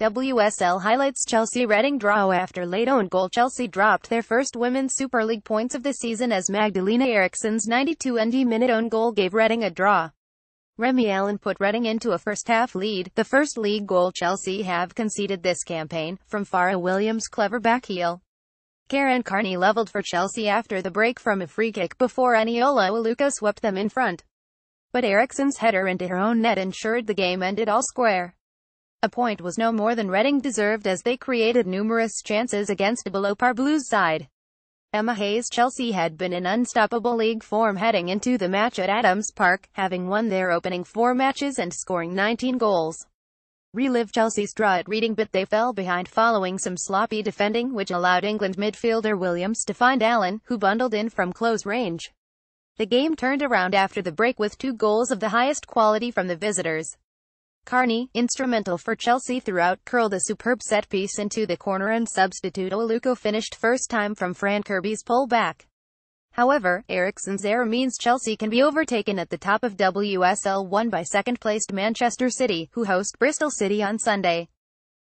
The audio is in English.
WSL highlights Chelsea Reading draw after late own goal Chelsea dropped their first Women's Super League points of the season as Magdalena Eriksson's 92 ND minute own goal gave Reading a draw. Remy Allen put Reading into a first-half lead, the first league goal Chelsea have conceded this campaign, from Farah Williams' clever back heel. Karen Carney leveled for Chelsea after the break from a free kick before Aniola Aluko swept them in front. But Eriksson's header into her own net ensured the game ended all square. A point was no more than Reading deserved as they created numerous chances against a below-par Blues side. Emma Hayes Chelsea had been in unstoppable league form heading into the match at Adams Park, having won their opening four matches and scoring 19 goals. Relive Chelsea's draw at Reading but they fell behind following some sloppy defending which allowed England midfielder Williams to find Allen, who bundled in from close range. The game turned around after the break with two goals of the highest quality from the visitors. Carney, instrumental for Chelsea throughout, curled a superb set piece into the corner and substitute Oluko finished first time from Fran Kirby's pullback. However, Ericsson's error means Chelsea can be overtaken at the top of WSL 1 by second-placed Manchester City, who host Bristol City on Sunday.